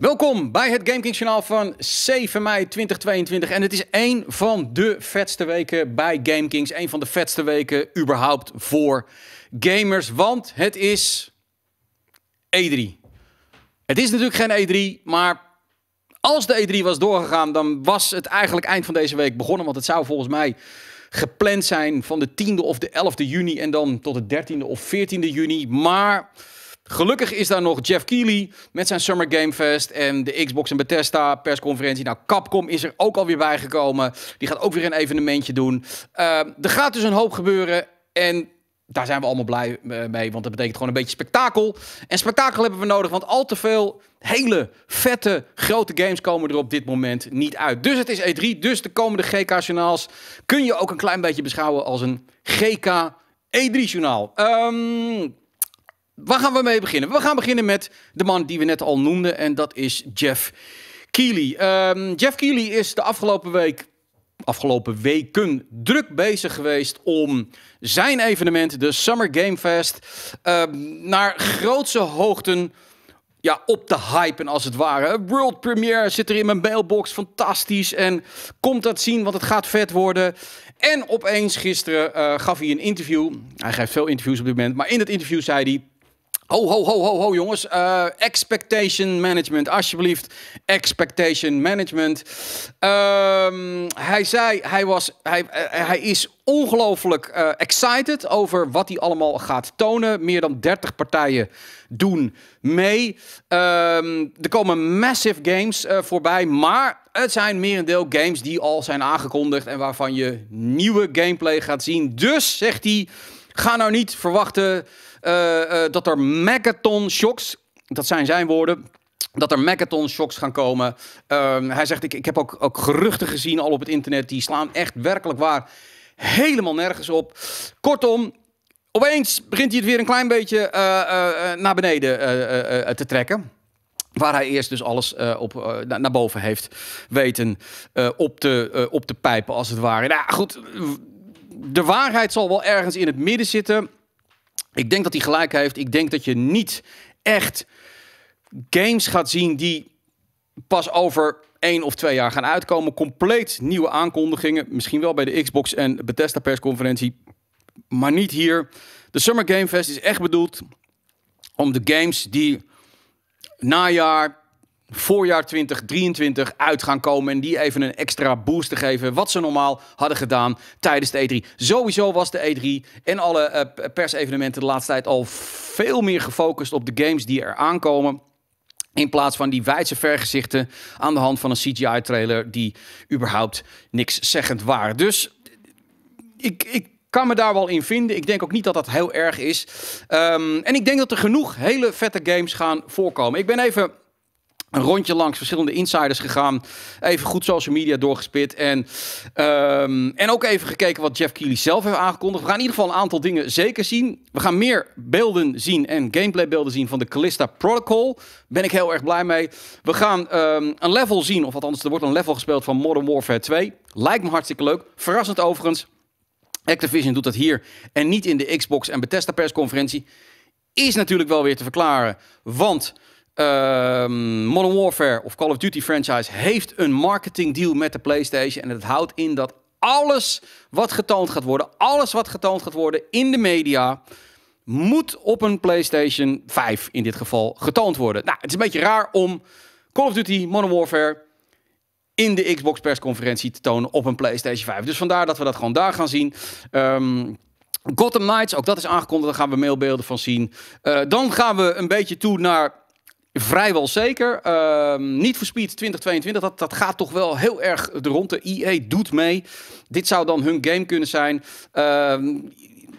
Welkom bij het GameKings kanaal van 7 mei 2022. En het is een van de vetste weken bij GameKings. Een van de vetste weken überhaupt voor gamers. Want het is E3. Het is natuurlijk geen E3, maar als de E3 was doorgegaan... dan was het eigenlijk eind van deze week begonnen. Want het zou volgens mij gepland zijn van de 10e of de 11e juni... en dan tot de 13e of 14e juni. Maar... Gelukkig is daar nog Jeff Keighley met zijn Summer Game Fest en de Xbox en Bethesda persconferentie. Nou, Capcom is er ook alweer bijgekomen. Die gaat ook weer een evenementje doen. Eh, er gaat dus een hoop gebeuren en daar zijn we allemaal blij eh, mee, want dat betekent gewoon een beetje spektakel. En spektakel hebben we nodig, want al te veel hele vette grote games komen er op dit moment niet uit. Dus het is E3, dus de komende GK-journaals kun je ook een klein beetje beschouwen als een GK E3-journaal. Um, ehm, waar gaan we mee beginnen? We gaan beginnen met de man die we net al noemden en dat is Jeff Keely. Ehm, Jeff Keely is de afgelopen week afgelopen weken druk bezig geweest om zijn evenement, de Summer Game Fest, ehm, naar grootse hoogten ja, op te hypen als het ware. World premiere zit er in mijn mailbox, fantastisch. En komt dat zien, want het gaat vet worden. En opeens gisteren eh, gaf hij een interview. Hij geeft veel interviews op dit moment. Maar in dat interview zei hij... Ho, ho, ho, ho, jongens. Eh, expectation management, alsjeblieft. Expectation management. Ehm, hij zei, hij, was, hij, eh, hij is ongelooflijk eh, excited over wat hij allemaal gaat tonen. Meer dan 30 partijen doen mee. Ehm, er komen massive games voorbij, maar het zijn merendeel games die al zijn aangekondigd en waarvan je nieuwe gameplay gaat zien. Dus, zegt hij, ga nou niet verwachten eh, eh, dat er megaton shocks, dat zijn zijn woorden, dat er megaton shocks gaan komen. Ehm, hij zegt, ik, ik heb ook, ook geruchten gezien al op het internet, die slaan echt werkelijk waar helemaal nergens op. Kortom, opeens begint hij het weer een klein beetje eh, naar beneden te trekken. Waar hij eerst dus alles op, naar boven heeft weten op, te, op te pijpen, als het ware. Nou goed, de waarheid zal wel ergens in het midden zitten. Ik denk dat hij gelijk heeft. Ik denk dat je niet echt games gaat zien die pas over één of twee jaar gaan uitkomen. Compleet nieuwe aankondigingen. Misschien wel bij de Xbox en Bethesda persconferentie. Maar niet hier. De Summer Game Fest is echt bedoeld om de games die najaar, voorjaar 2023 uit gaan komen. En die even een extra boost te geven. Wat ze normaal hadden gedaan tijdens de E3. Sowieso was de E3 en alle uh, persevenementen de laatste tijd al veel meer gefocust op de games die er aankomen. In plaats van die wijdse vergezichten aan de hand van een CGI-trailer die überhaupt niks zeggend waren. Dus ik, ik kan me daar wel in vinden. Ik denk ook niet dat dat heel erg is. Ehm, en ik denk dat er genoeg hele vette games gaan voorkomen. Ik ben even een rondje langs verschillende insiders gegaan. Even goed social media doorgespit. En, ehm, en ook even gekeken wat Jeff Keighley zelf heeft aangekondigd. We gaan in ieder geval een aantal dingen zeker zien. We gaan meer beelden zien en gameplaybeelden zien van de Callista Protocol. Ben ik heel erg blij mee. We gaan ehm, een level zien, of wat er wordt een level gespeeld van Modern Warfare 2. Lijkt me hartstikke leuk. Verrassend overigens. Activision doet dat hier en niet in de Xbox en Bethesda persconferentie. Is natuurlijk wel weer te verklaren, want... Ehm, Modern Warfare of Call of Duty franchise heeft een marketing deal met de PlayStation. En het houdt in dat alles wat getoond gaat worden, alles wat getoond gaat worden in de media, moet op een PlayStation 5 in dit geval getoond worden. Nou, het is een beetje raar om Call of Duty Modern Warfare in de Xbox persconferentie te tonen op een PlayStation 5. Dus vandaar dat we dat gewoon daar gaan zien. Ehm, Gotham Knights, ook dat is aangekondigd. Daar gaan we mailbeelden van zien. Eh, dan gaan we een beetje toe naar Vrijwel zeker. Ehm, niet voor Speed 2022. Dat, dat gaat toch wel heel erg de ronde. E doet mee. Dit zou dan hun game kunnen zijn. Uh,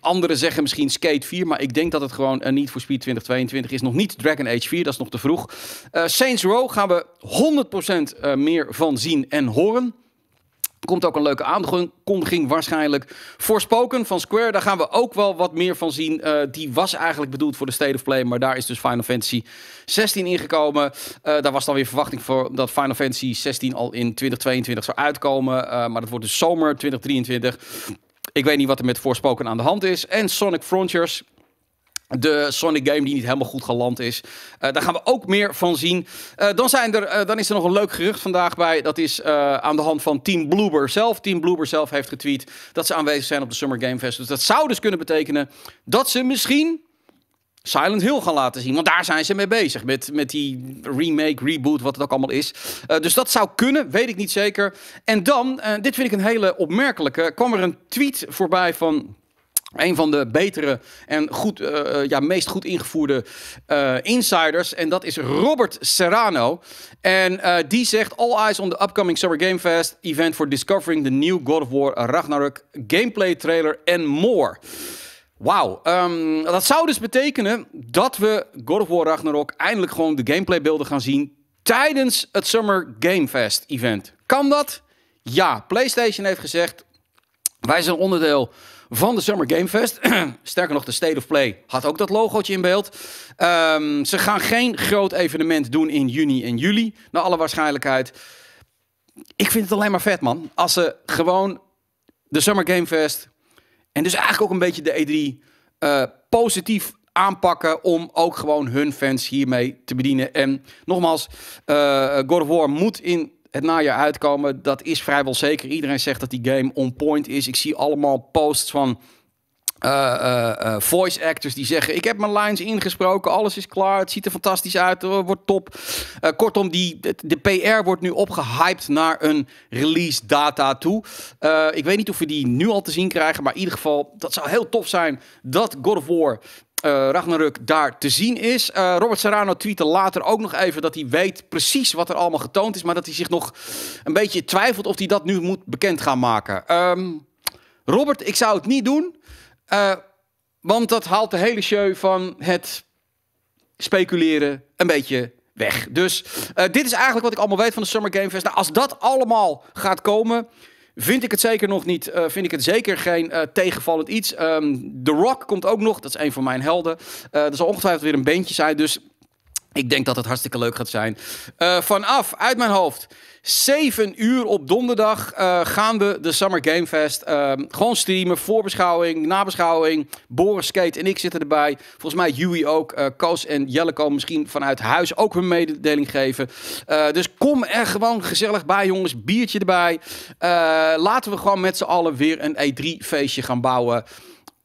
Anderen zeggen misschien Skate 4, maar ik denk dat het gewoon een Need for Speed 2022 is. Nog niet Dragon Age 4, dat is nog te vroeg. Eh, Saints Row gaan we 100% eh, meer van zien en horen. Komt ook een leuke aankondiging waarschijnlijk. Voorspoken van Square, daar gaan we ook wel wat meer van zien. Eh, die was eigenlijk bedoeld voor de State of Play, maar daar is dus Final Fantasy 16 ingekomen. Uh, daar was dan weer verwachting voor dat Final Fantasy 16 al in 2022 zou uitkomen. Eh, maar dat wordt dus zomer 2023. Ik weet niet wat er met Voorspoken aan de hand is. En Sonic Frontiers, de Sonic game die niet helemaal goed geland is. Eh, daar gaan we ook meer van zien. Eh, dan, zijn er, eh, dan is er nog een leuk gerucht vandaag bij. Dat is aan de hand van Team Bloober zelf. Team Bloober zelf heeft getweet dat ze aanwezig zijn op de Summer Game Fest. Dus dat zou dus kunnen betekenen dat ze misschien Silent Hill gaan laten zien. Want daar zijn ze mee bezig. Met, met die remake, reboot, wat het ook allemaal is. dus dat zou kunnen, weet ik niet zeker. En dan, uh, dit vind ik een hele opmerkelijke. kwam er een tweet voorbij van een van de betere en goed, eh, eh, ja, meest goed ingevoerde eh, insiders. En dat is Robert Serrano. En die zegt: All eyes on the upcoming Summer Game Fest event for discovering the new God of War Ragnarok gameplay trailer and more. Wauw, ehm, dat zou dus betekenen dat we God of War Ragnarok eindelijk gewoon de gameplaybeelden gaan zien tijdens het Summer Game Fest event. Kan dat? Ja, PlayStation heeft gezegd: wij zijn onderdeel van de Summer Game Fest. Sterker nog, de State of Play had ook dat logootje in beeld. Ehm, ze gaan geen groot evenement doen in juni en juli, naar alle waarschijnlijkheid. Ik vind het alleen maar vet, man. Als ze gewoon de Summer Game Fest en dus eigenlijk ook een beetje de E3 eh, positief aanpakken om ook gewoon hun fans hiermee te bedienen. En nogmaals, uh, God of War moet in het najaar uitkomen, dat is vrijwel zeker. Iedereen zegt dat die game on point is. Ik zie allemaal posts van eh, eh, eh, voice actors die zeggen: Ik heb mijn lines ingesproken, alles is klaar, het ziet er fantastisch uit, het wordt top. kortom, die, de, PR wordt nu opgehyped naar een release data toe. ik weet niet of we die nu al te zien krijgen, maar in ieder geval, dat zou heel tof zijn dat God of War uh, eh, Ragnarok daar te zien is. Eh, Robert Serrano tweette later ook nog even dat hij weet precies wat er allemaal getoond is, maar dat hij zich nog een beetje twijfelt of hij dat nu moet bekend gaan maken. Ehm, Robert, ik zou het niet doen, eh, want dat haalt de hele show van het speculeren een beetje weg. Dus dit is eigenlijk wat ik allemaal weet van de Summer Game Fest. Nou, als dat allemaal gaat komen, Vind ik het zeker nog niet. Eh, vind ik het zeker geen eh, tegenvallend iets. Um, The Rock komt ook nog. Dat is een van mijn helden. Eh, er zal ongetwijfeld weer een beentje zijn. Dus ik denk dat het hartstikke leuk gaat zijn. Eh, vanaf, uit mijn hoofd, 7 uur op donderdag uh, gaan we de Summer Game Fest uh, gewoon streamen. Voorbeschouwing, nabeschouwing. Boris, Skate en ik zitten erbij. Volgens mij Jui ook. Koos en Jelle komen misschien vanuit huis ook hun mededeling geven. dus kom er gewoon gezellig bij, jongens. Biertje erbij. laten we gewoon met z'n allen weer een E3-feestje gaan bouwen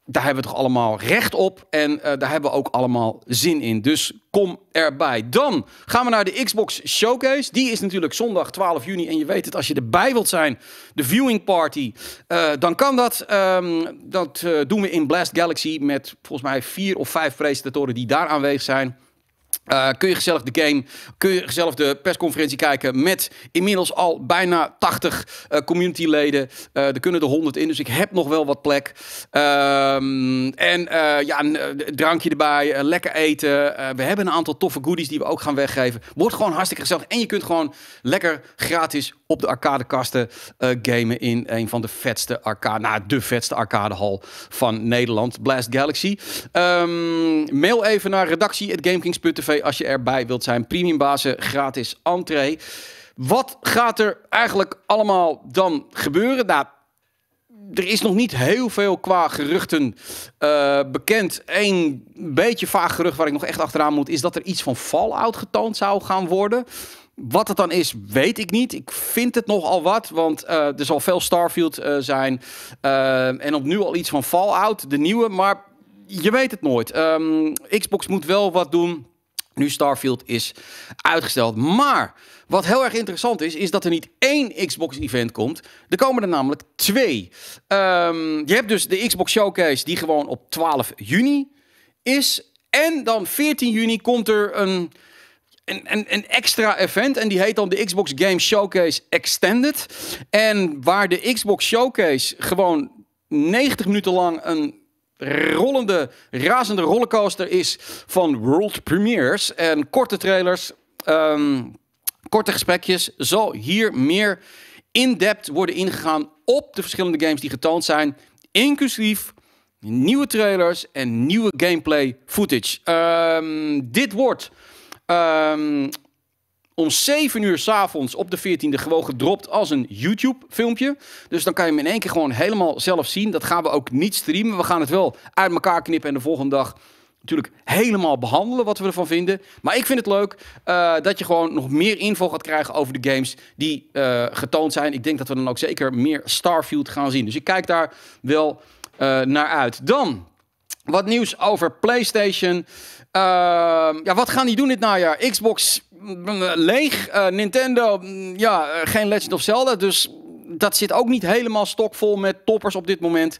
daar hebben we toch allemaal recht op en eh, daar hebben we ook allemaal zin in. Dus kom erbij. Dan gaan we naar de Xbox Showcase. Die is natuurlijk zondag 12 juni. En je weet het, als je erbij wilt zijn, de viewing party, eh, dan kan dat. Ehm, dat eh, doen we in Blast Galaxy met volgens mij vier of vijf presentatoren die daar aanwezig zijn. Eh, kun je gezellig de game, kun je gezellig de persconferentie kijken met inmiddels al bijna 80 uh, eh, communityleden. Eh, er kunnen er 100 in, dus ik heb nog wel wat plek. Ehm, en ja, een drankje erbij, lekker eten. we hebben een aantal toffe goodies die we ook gaan weggeven. Wordt gewoon hartstikke gezellig en je kunt gewoon lekker gratis op de arcadekasten eh, gamen in een van de vetste arcade, nou de vetste arcadehal van Nederland, Blast Galaxy. Um, mail even naar redactie.gamekings.tv als je erbij wilt zijn. Premiumbazen, gratis entree. Wat gaat er eigenlijk allemaal dan gebeuren? Nou, er is nog niet heel veel qua geruchten eh, bekend. Eén beetje vaag gerucht waar ik nog echt achteraan moet, is dat er iets van Fallout getoond zou gaan worden. Wat het dan is, weet ik niet. Ik vind het nogal wat, want eh, er zal veel Starfield eh, zijn. Uh, en opnieuw al iets van Fallout, de nieuwe. Maar je weet het nooit. Ehm, Xbox moet wel wat doen. Nu Starfield is uitgesteld. Maar wat heel erg interessant is, is dat er niet één Xbox-event komt. Er komen er namelijk twee. Ehm, je hebt dus de Xbox Showcase, die gewoon op 12 juni is. En dan 14 juni komt er een een, een, een, extra event en die heet dan de Xbox Game Showcase Extended. En waar de Xbox Showcase gewoon 90 minuten lang een rollende, razende rollercoaster is van world premieres en korte trailers, ehm, korte gesprekjes, zal hier meer in-depth worden ingegaan op de verschillende games die getoond zijn, inclusief nieuwe trailers en nieuwe gameplay footage. Ehm, dit wordt Ehm, om 7 uur s'avonds op de 14e gewoon gedropt als een YouTube-filmpje. Dus dan kan je hem in één keer gewoon helemaal zelf zien. Dat gaan we ook niet streamen. We gaan het wel uit elkaar knippen en de volgende dag natuurlijk helemaal behandelen wat we ervan vinden. Maar ik vind het leuk eh, dat je gewoon nog meer info gaat krijgen over de games die eh, getoond zijn. Ik denk dat we dan ook zeker meer Starfield gaan zien. Dus ik kijk daar wel eh, naar uit. Dan wat nieuws over PlayStation. Ehm, ja, wat gaan die doen dit najaar? Xbox mm, eh, leeg. Eh, Nintendo, mm, ja, eh, geen Legend of Zelda. Dus dat zit ook niet helemaal stokvol met toppers op dit moment.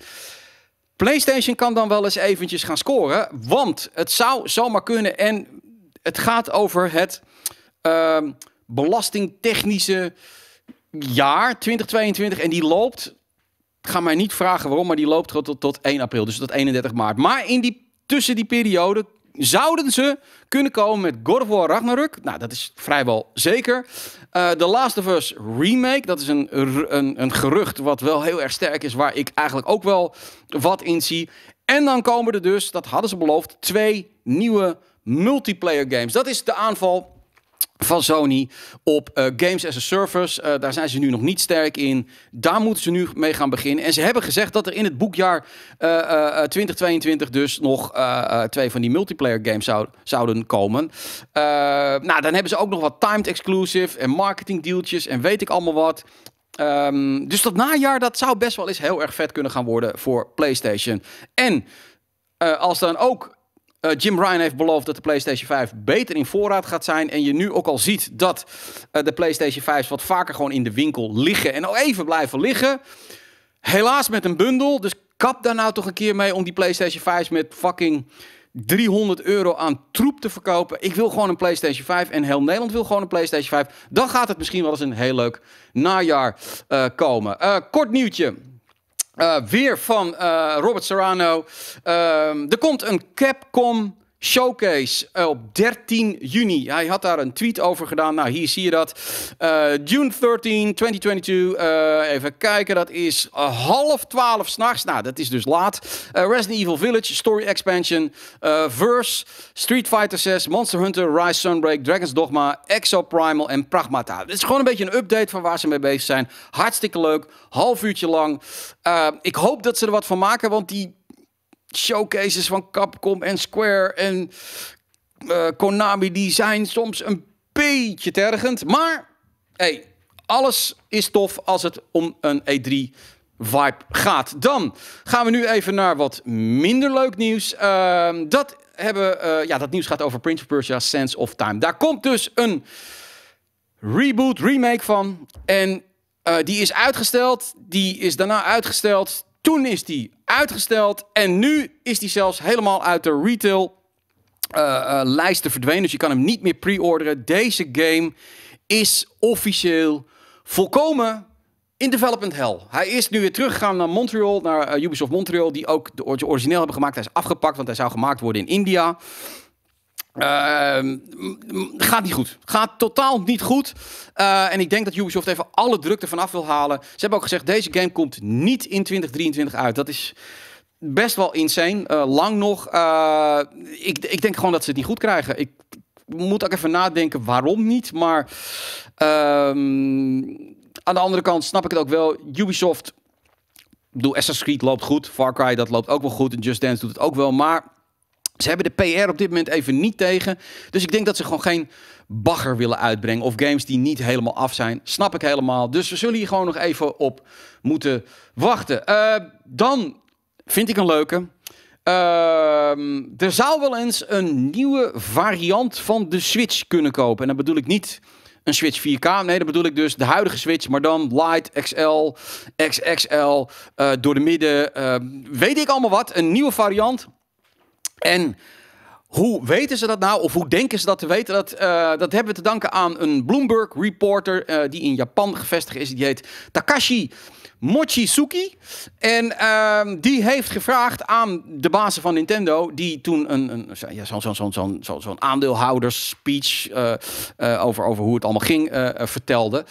PlayStation kan dan wel eens eventjes gaan scoren. Want het zou zomaar kunnen. En het gaat over het ehm, belastingtechnische jaar 2022. En die loopt. Ga mij niet vragen waarom, maar die loopt tot, tot 1 april. Dus tot 31 maart. Maar in die, tussen die periode zouden ze kunnen komen met God of War Ragnarok. Nou, dat is vrijwel zeker. De eh, Last of Us Remake, dat is een, een, een gerucht wat wel heel erg sterk is, waar ik eigenlijk ook wel wat in zie. En dan komen er dus, dat hadden ze beloofd, twee nieuwe multiplayer games. Dat is de aanval van Sony op eh, Games as a Service. Eh, daar zijn ze nu nog niet sterk in. Daar moeten ze nu mee gaan beginnen. En ze hebben gezegd dat er in het boekjaar 2022 eh, dus nog twee van die multiplayer games zouden komen. nou, dan hebben ze ook nog wat timed exclusive en marketing dealtjes en weet ik allemaal wat. Ehm, dus dat najaar, dat zou best wel eens heel erg vet kunnen gaan worden voor PlayStation. En als dan ook eh, Jim Ryan heeft beloofd dat de PlayStation 5 beter in voorraad gaat zijn. En je nu ook al ziet dat eh, de PlayStation 5's wat vaker gewoon in de winkel liggen. En al even blijven liggen. Helaas met een bundel. Dus kap daar nou toch een keer mee om die PlayStation 5's met fucking 300 euro aan troep te verkopen. Ik wil gewoon een PlayStation 5 en heel Nederland wil gewoon een PlayStation 5. Dan gaat het misschien wel eens een heel leuk najaar eh, komen. kort nieuwtje. Eh, weer van eh, Robert Serrano. Ehm, er komt een Capcom Showcase eh, op 13 juni. Hij had daar een tweet over gedaan. Nou, hier zie je dat. Eh, June 13, 2022. Eh, even kijken, dat is half twaalf s'nachts. Nou, dat is dus laat. Resident Evil Village, Story Expansion, Verse, Street Fighter 6, Monster Hunter, Rise Sunbreak, Dragon's Dogma, Exo Primal en Pragmata. Het is gewoon een beetje een update van waar ze mee bezig zijn. Hartstikke leuk, half uurtje lang. ik hoop dat ze er wat van maken, want die showcases van Capcom en Square en eh, Konami, die zijn soms een beetje tergend. Maar, hey, alles is tof als het om een E3 vibe gaat. Dan gaan we nu even naar wat minder leuk nieuws. Ehm, dat, hebben, eh, ja, dat nieuws gaat over Prince of Persia Sense of Time. Daar komt dus een reboot, remake van. En eh, die is uitgesteld. Die is daarna uitgesteld. Toen is die uitgesteld. En nu is die zelfs helemaal uit de retail uh, lijsten verdwenen. Dus je kan hem niet meer pre-orderen. Deze game is officieel volkomen in development hell. Hij is nu weer teruggegaan naar Montreal, naar eh, Ubisoft Montreal, die ook de origineel hebben gemaakt. Hij is afgepakt, want hij zou gemaakt worden in India. Uh, gaat niet goed. Gaat totaal niet goed. Eh, en ik denk dat Ubisoft even alle druk ervan af wil halen. Ze hebben ook gezegd, deze game komt niet in 2023 uit. Dat is best wel insane. Uh, lang nog. Eh, ik, ik denk gewoon dat ze het niet goed krijgen. Ik moet ook even nadenken waarom niet. Maar ehm, aan de andere kant snap ik het ook wel. Ubisoft, doe Assassin's Creed loopt goed. Far Cry, dat loopt ook wel goed. En Just Dance doet het ook wel. Maar ze hebben de PR op dit moment even niet tegen. Dus ik denk dat ze gewoon geen bagger willen uitbrengen. Of games die niet helemaal af zijn. Snap ik helemaal. Dus we zullen hier gewoon nog even op moeten wachten. Eh, dan vind ik een leuke. Eh, er zou wel eens een nieuwe variant van de Switch kunnen kopen. En dan bedoel ik niet een Switch 4K. Nee, dan bedoel ik dus de huidige Switch, maar dan Lite, XL, XXL, eh, door de midden, weet ik allemaal wat. Een nieuwe variant en hoe weten ze dat nou? Of hoe denken ze dat te weten? Dat, eh, dat hebben we te danken aan een Bloomberg-reporter eh, die in Japan gevestigd is. Die heet Takashi Mochizuki. En ehm, die heeft gevraagd aan de bazen van Nintendo, die toen een, een ja, zo'n zo, zo, zo, zo, zo aandeelhouders-speech eh, over, over hoe het allemaal ging vertelde.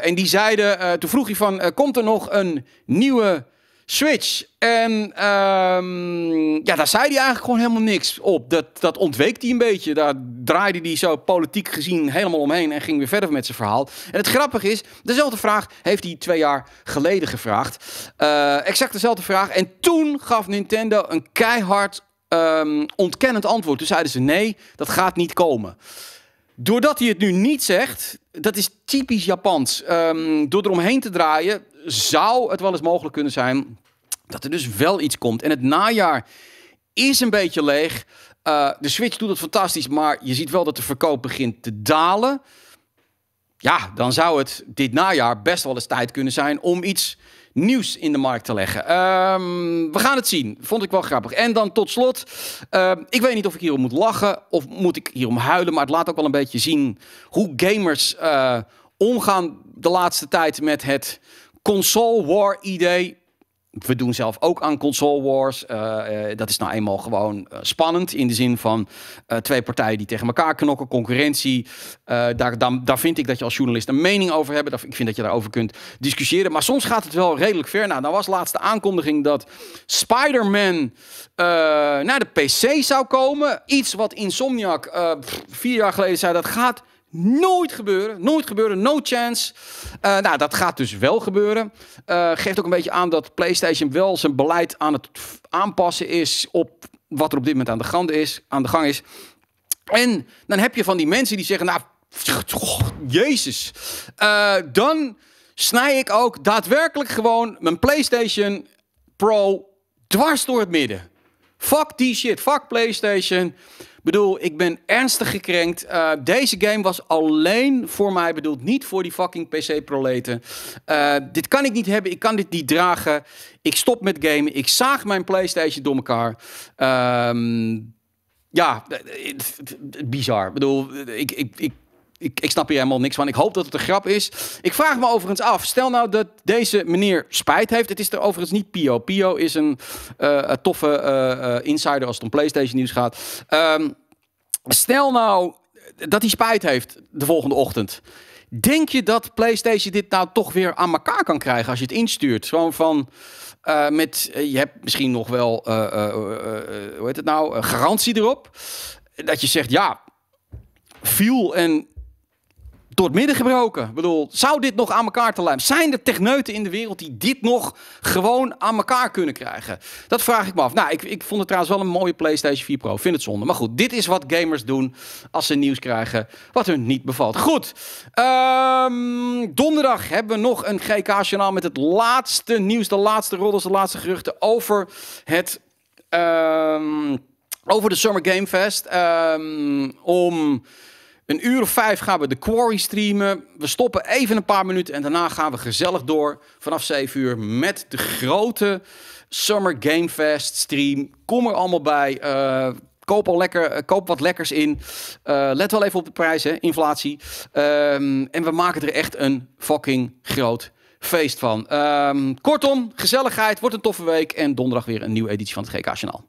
en die zeiden, toen vroeg hij van, komt er nog een nieuwe Switch. En ehm, ja, daar zei hij eigenlijk gewoon helemaal niks op. Dat, dat ontweek hij een beetje. Daar draaide hij zo politiek gezien helemaal omheen en ging weer verder met zijn verhaal. En het grappige is, dezelfde vraag heeft hij twee jaar geleden gevraagd. Eh, exact dezelfde vraag. En toen gaf Nintendo een keihard ehm, ontkennend antwoord. Toen zeiden ze nee, dat gaat niet komen. Doordat hij het nu niet zegt, dat is typisch Japans. Um, door eromheen te draaien, zou het wel eens mogelijk kunnen zijn dat er dus wel iets komt. En het najaar is een beetje leeg. Eh, de Switch doet het fantastisch, maar je ziet wel dat de verkoop begint te dalen. Ja, dan zou het dit najaar best wel eens tijd kunnen zijn om iets nieuws in de markt te leggen. Ehm, we gaan het zien. Vond ik wel grappig. En dan tot slot. Eh, ik weet niet of ik hierom moet lachen of moet ik hierom huilen. Maar het laat ook wel een beetje zien hoe gamers eh, omgaan de laatste tijd met het console war idee. We doen zelf ook aan console wars. Eh, eh, dat is nou eenmaal gewoon eh, spannend. In de zin van twee partijen die tegen elkaar knokken, concurrentie. daar, daar, daar vind ik dat je als journalist een mening over hebt. Ik vind dat je daarover kunt discussiëren. Maar soms gaat het wel redelijk ver. Nou, dan was laatste aankondiging dat Spider-Man naar de PC zou komen. Iets wat Insomniac uh, vier jaar geleden zei, dat gaat Nooit gebeuren, nooit gebeuren, no chance. Eh, nou, dat gaat dus wel gebeuren. Eh, geeft ook een beetje aan dat PlayStation wel zijn beleid aan het aanpassen is op wat er op dit moment aan de gang is. Aan de gang is. En dan heb je van die mensen die zeggen, nou, jezus, eh, dan snij ik ook daadwerkelijk gewoon mijn PlayStation Pro dwars door het midden. Fuck die shit, fuck PlayStation bedoel, ik ben ernstig gekrenkt. Eh, deze game was alleen voor mij bedoeld. Niet voor die fucking PC-proleten. Eh, dit kan ik niet hebben. Ik kan dit niet dragen. Ik stop met gamen. Ik zaag mijn PlayStation door elkaar. Ehm, ja, bizar. Ik bedoel, ik, ik, ik ik, ik snap hier helemaal niks van. Ik hoop dat het een grap is. Ik vraag me overigens af, stel nou dat deze meneer spijt heeft. Het is er overigens niet Pio. Pio is een eh, eh, toffe eh, insider als het om PlayStation nieuws gaat. Ehm, stel nou dat hij spijt heeft de volgende ochtend. Denk je dat PlayStation dit nou toch weer aan elkaar kan krijgen als je het instuurt? Gewoon van. met, je hebt misschien nog wel, uh, hoe heet het nou, garantie erop. Dat je zegt, ja, viel en door het midden gebroken. Ik bedoel, zou dit nog aan elkaar te lijmen? Zijn er techneuten in de wereld die dit nog gewoon aan elkaar kunnen krijgen? Dat vraag ik me af. Nou, ik, ik vond het trouwens wel een mooie PlayStation 4 Pro. Vind het zonde. Maar goed, dit is wat gamers doen als ze nieuws krijgen wat hun niet bevalt. Goed. Ehm, donderdag hebben we nog een GK-journaal met het laatste nieuws, de laatste roddels, de laatste geruchten over het... Ehm, over de Summer Game Fest. Ehm, om een uur of vijf gaan we de Quarry streamen. We stoppen even een paar minuten en daarna gaan we gezellig door vanaf 7 uur met de grote Summer Game Fest stream. Kom er allemaal bij. Eh, koop, al lekker, eh, koop wat lekkers in. Eh, let wel even op de prijzen, inflatie. Ehm, en we maken er echt een fucking groot feest van. Ehm, kortom, gezelligheid, wordt een toffe week. En donderdag weer een nieuwe editie van het GK-journaal.